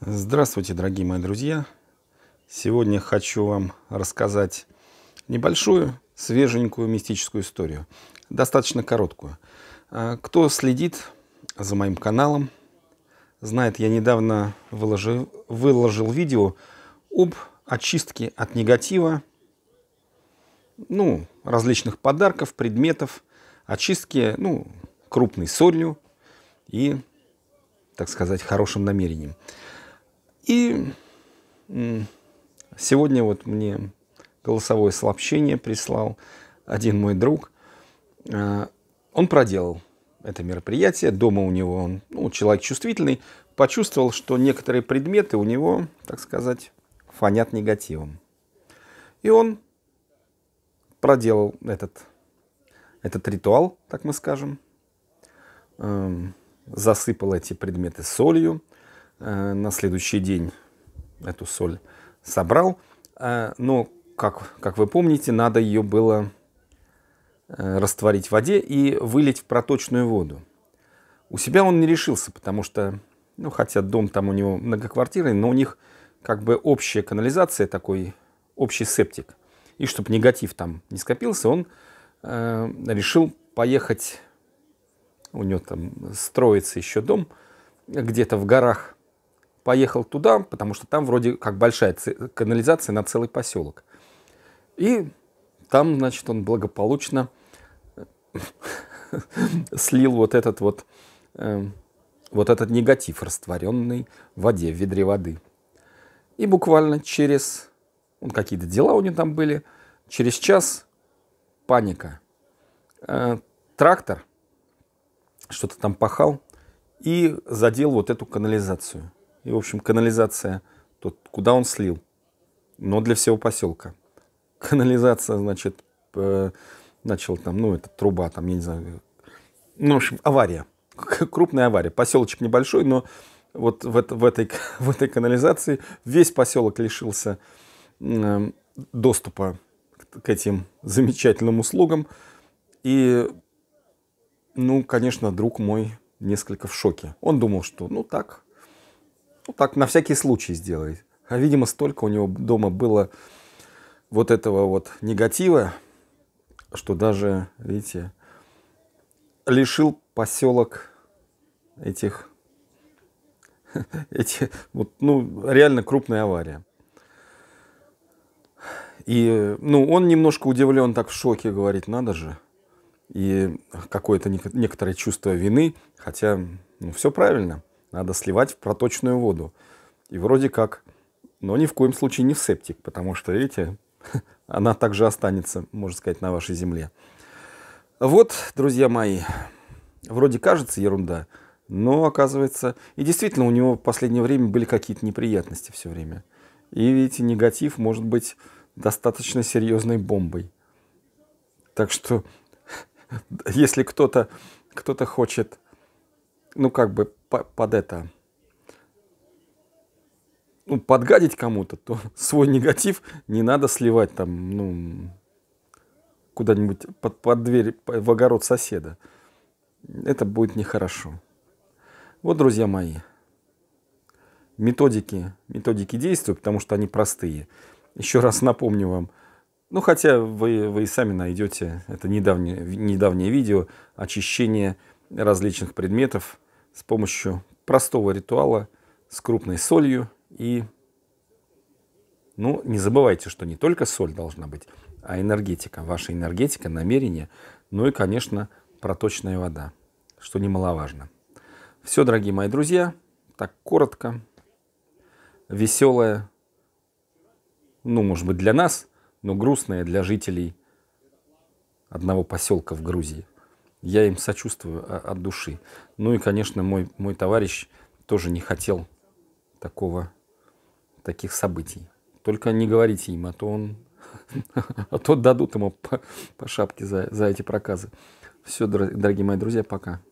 Здравствуйте, дорогие мои друзья! Сегодня хочу вам рассказать небольшую, свеженькую мистическую историю, достаточно короткую. А, кто следит за моим каналом, знает, я недавно выложил, выложил видео об очистке от негатива, ну, различных подарков, предметов, очистке, ну, крупной солью и, так сказать, хорошим намерением. И сегодня вот мне голосовое сообщение прислал один мой друг. А, он проделал это мероприятие. Дома у него он, ну, человек чувствительный, почувствовал, что некоторые предметы у него, так сказать, фонят негативом. И он проделал этот, этот ритуал, так мы скажем, эм, засыпал эти предметы солью, Э, на следующий день эту соль собрал. Э, но, как, как вы помните, надо ее было э, растворить в воде и вылить в проточную воду. У себя он не решился, потому что, ну, хотя дом там у него многоквартирный, но у них как бы общая канализация, такой общий септик. И чтобы негатив там не скопился, он э, решил поехать, у него там строится еще дом где-то в горах, поехал туда, потому что там вроде как большая канализация на целый поселок. И там, значит, он благополучно э, слил вот этот вот, эм, вот этот негатив, растворенный в воде, в ведре воды. И буквально через, ну, какие-то дела у него там были, через час паника. Э, трактор что-то там пахал и задел вот эту канализацию и, в общем, канализация, то куда он слил, но для всего поселка. Канализация, значит, э, начал там, ну, это труба, там, я не знаю, ну, в общем, авария, крупная авария. Поселочек небольшой, но вот в, это, в, этой, в этой канализации весь поселок лишился эм, доступа к этим замечательным услугам. И, ну, конечно, друг мой несколько в шоке. Он думал, что, ну, так, ну так на всякий случай сделает. А, видимо, столько у него дома было вот этого вот негатива, что даже, видите, лишил поселок этих, эти, вот, ну, реально крупная авария. И, ну, он немножко удивлен, так в шоке, говорит, надо же. И какое-то некоторое чувство вины, хотя, ну, все правильно надо сливать в проточную воду. И вроде как, но ни в коем случае не в септик, потому что, видите, она также останется, можно сказать, на вашей земле. Вот, друзья мои, вроде кажется ерунда, но оказывается... И действительно, у него в последнее время были какие-то неприятности все время. И, видите, негатив может быть достаточно серьезной бомбой. Так что, если кто-то кто хочет, ну, как бы под это, ну, подгадить кому-то, то свой негатив не надо сливать там, ну, куда-нибудь под, под дверь, в огород соседа. Это будет нехорошо. Вот, друзья мои, методики, методики действуют потому что они простые. Еще раз напомню вам, ну, хотя вы, вы и сами найдете, это недавнее, недавнее видео, очищение различных предметов, с помощью простого ритуала с крупной солью и... Ну, не забывайте, что не только соль должна быть, а энергетика, ваша энергетика, намерение, ну и, конечно, проточная вода, что немаловажно. Все, дорогие мои друзья, так коротко, веселое, ну, может быть, для нас, но грустное для жителей одного поселка в Грузии я им сочувствую а, от души. Ну и, конечно, мой, мой товарищ тоже не хотел такого, таких событий. Только не говорите им, а то он, а то дадут ему по, по шапке за, за эти проказы. Все, дорогие мои друзья, пока.